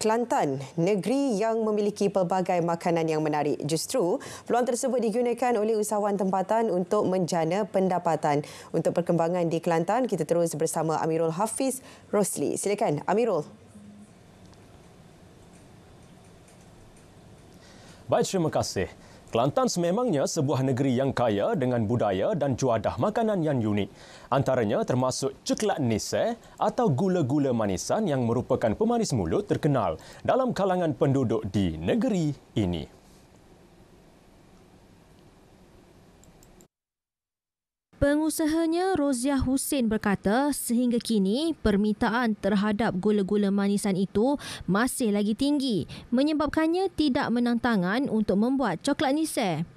Kelantan, negeri yang memiliki pelbagai makanan yang menarik. Justru, peluang tersebut digunakan oleh usahawan tempatan untuk menjana pendapatan. Untuk perkembangan di Kelantan, kita terus bersama Amirul Hafiz Rosli. Silakan Amirul. Baik, terima kasih. Kelantan sememangnya sebuah negeri yang kaya dengan budaya dan juadah makanan yang unik. Antaranya termasuk ceklat nise atau gula-gula manisan yang merupakan pemanis mulut terkenal dalam kalangan penduduk di negeri ini. Pengusahanya Roziah Hussein berkata sehingga kini permintaan terhadap gula-gula manisan itu masih lagi tinggi menyebabkannya tidak menantangan untuk membuat coklat nisah.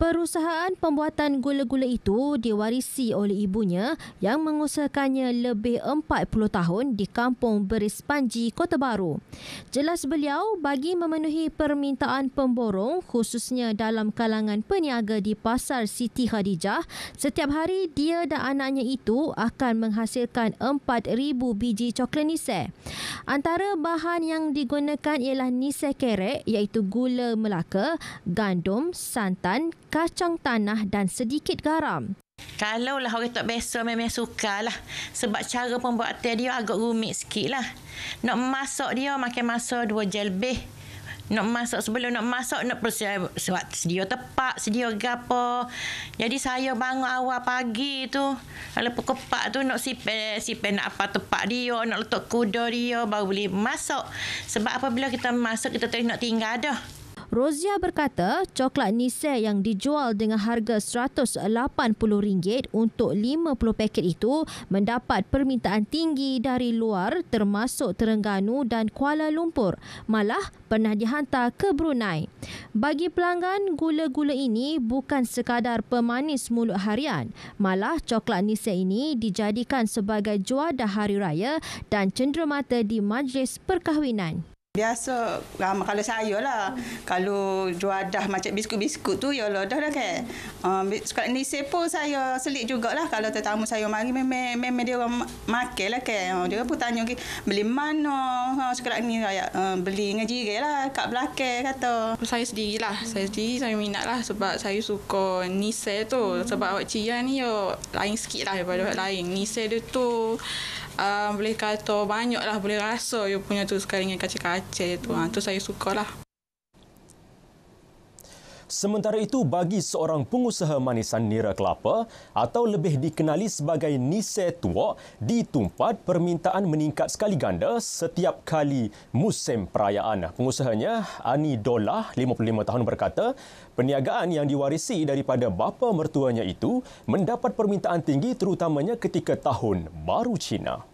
Perusahaan pembuatan gula-gula itu diwarisi oleh ibunya yang mengusahakannya lebih 40 tahun di kampung Beris Panji, Kota Baru. Jelas beliau bagi memenuhi permintaan pemborong khususnya dalam kalangan peniaga di pasar Siti Khadijah, setiap hari dia dan anaknya itu akan menghasilkan 4,000 biji coklat nisek. Antara bahan yang digunakan ialah nisek kerek iaitu gula melaka, gandum, santan santan, kacang tanah dan sedikit garam. Kalau lah orang tak biasa memang suka lah. Sebab cara pembuatan dia agak rumit sikit lah. Nak masak dia makan masa dua je lebih. Nak masak sebelum nak masak, nak persiapkan sebab sedia tepat, sedia gapo. Jadi saya bangun awal pagi tu, kalau pukul pak tu nak sipir, sipir nak apa tepat dia, nak letak kuda dia baru boleh masak. Sebab apabila kita masak, kita tak nak tinggal dah. Rozia berkata coklat nise yang dijual dengan harga RM180 untuk 50 paket itu mendapat permintaan tinggi dari luar termasuk Terengganu dan Kuala Lumpur. Malah pernah dihantar ke Brunei. Bagi pelanggan, gula-gula ini bukan sekadar pemanis mulut harian. Malah coklat nise ini dijadikan sebagai juadah hari raya dan cenderamata di majlis perkahwinan. Biasa um, kalau saya lah, hmm. kalau jual dah macam biskut-biskut tu, ya lah dah dah kan. Um, ah, sekarang ni sepo saya selit lah kalau tetamu saya mari, memang, dia orang makan lah kan. Ah, dia pun tanya, beli mana? Ha, sekarang ni saya um, beli dengan jirik lah, kat belakang kata. Saya sendiri lah, hmm. saya sendiri saya minat lah sebab saya suka nise tu. Hmm. Sebab awak cia ni yo ya, lain sikit lah daripada hmm. lain. Nise dia tu... Um, boleh kata banyak lah boleh rasa you punya tu sekali dengan kaca-kaca baca je tu. Ha. Tu saya suka lah. Sementara itu, bagi seorang pengusaha manisan nira kelapa atau lebih dikenali sebagai Nise Tuok, ditumpat permintaan meningkat sekali ganda setiap kali musim perayaan. Pengusahanya, Ani Dolah, 55 tahun berkata, perniagaan yang diwarisi daripada bapa mertuanya itu mendapat permintaan tinggi terutamanya ketika tahun baru Cina.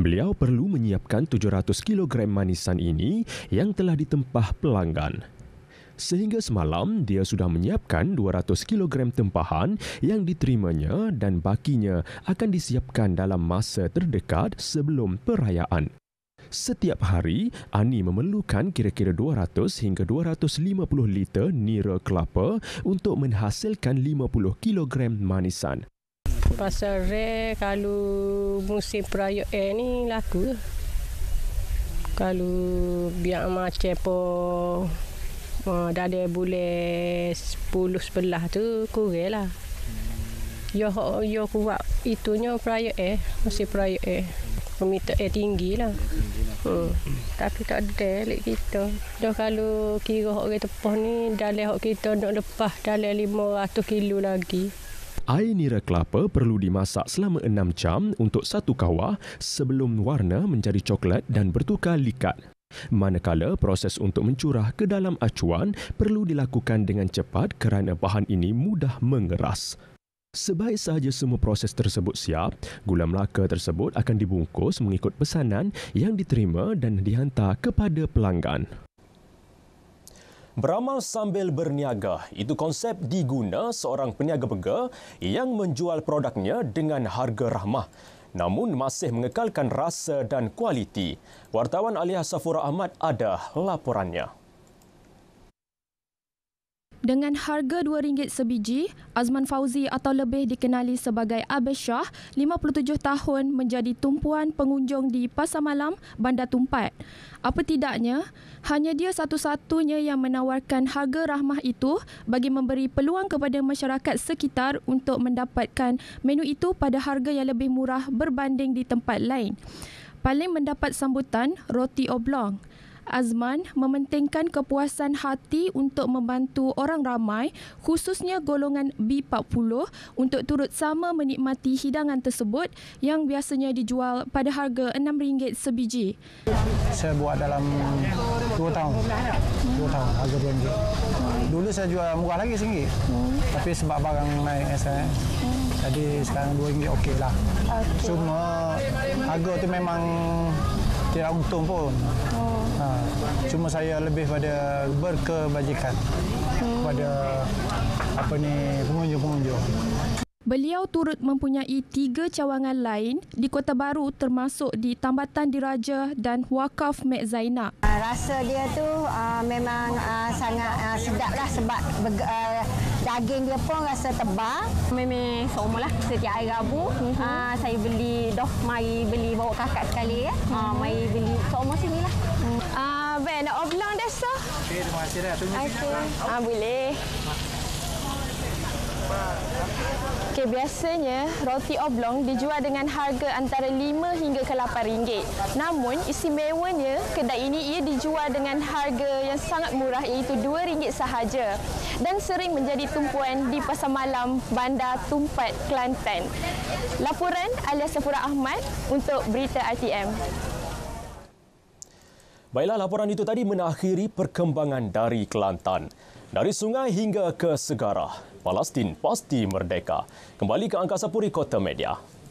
Beliau perlu menyiapkan 700 kg manisan ini yang telah ditempah pelanggan. Sehingga semalam, dia sudah menyiapkan 200 kg tempahan yang diterimanya dan bakinya akan disiapkan dalam masa terdekat sebelum perayaan. Setiap hari, Ani memerlukan kira-kira 200 hingga 250 liter nira kelapa untuk menghasilkan 50 kg manisan. Pasal rare kalau musim perayaan eh, ni laku. Kalau biar macam apa uh, dah ada boleh 10-11 tu kurang lah. Ya, ya kuat itunya perayaan eh, musim perayaan eh. Meminta eh tinggi lah. Hmm. Tapi tak ada lagi kita. Dah kalau kira hok kita ni dah lek kita nak lepas dah 500 kilo lagi. Air nira kelapa perlu dimasak selama 6 jam untuk satu kawah sebelum warna menjadi coklat dan bertukar likat. Manakala proses untuk mencurah ke dalam acuan perlu dilakukan dengan cepat kerana bahan ini mudah mengeras. Sebaik sahaja semua proses tersebut siap, gula melaka tersebut akan dibungkus mengikut pesanan yang diterima dan dihantar kepada pelanggan. Beramal sambil berniaga itu konsep diguna seorang peniaga bega yang menjual produknya dengan harga rahmah namun masih mengekalkan rasa dan kualiti. Wartawan Alia Safura Ahmad ada laporannya. Dengan harga RM2 sebiji, Azman Fauzi atau lebih dikenali sebagai Abes Shah, 57 tahun menjadi tumpuan pengunjung di Pasar Malam, Bandar Tumpat. Apa tidaknya, hanya dia satu-satunya yang menawarkan harga rahmah itu bagi memberi peluang kepada masyarakat sekitar untuk mendapatkan menu itu pada harga yang lebih murah berbanding di tempat lain. Paling mendapat sambutan, roti oblong. Azman mementingkan kepuasan hati untuk membantu orang ramai khususnya golongan B40 untuk turut sama menikmati hidangan tersebut yang biasanya dijual pada harga RM6 sebiji. Saya buat dalam 2 tahun. 2 tahun harga RM2. Dulu saya jual murah lagi RM1. Tapi sebab barang naik eh, saya. Jadi sekarang RM2 okey lah. Cuma harga itu memang tidak untung pun. Ha. Cuma saya lebih pada berkebajikan kepada apa ni pengunjung-pengunjung. Beliau turut mempunyai tiga cawangan lain di Kota Baru termasuk di Tambatan Diraja dan Wakaf Mek Zainab. Ah, rasa dia tu uh, memang uh, sangat uh, sedap lah sebab beg- uh, daging dia pun rasa tebal. Memang seumur lah setiap hari Rabu uh-huh. uh, saya beli doh mari beli bawa kakak sekali ya. Uh, mari beli seumur sini lah. Ah, uh, Ben, nak oblong dah so? Okey, terima kasih dah. Tunggu okay. sini. Okay. Ah, boleh. Okey, biasanya roti oblong dijual dengan harga antara RM5 hingga ke RM8. Namun, istimewanya kedai ini ia dijual dengan harga yang sangat murah iaitu RM2 sahaja dan sering menjadi tumpuan di pasar malam Bandar Tumpat, Kelantan. Laporan alias Sefura Ahmad untuk Berita RTM. Baiklah, laporan itu tadi mengakhiri perkembangan dari Kelantan. Dari sungai hingga ke segara, Palestin pasti merdeka. Kembali ke Angkasa Puri Kota Media.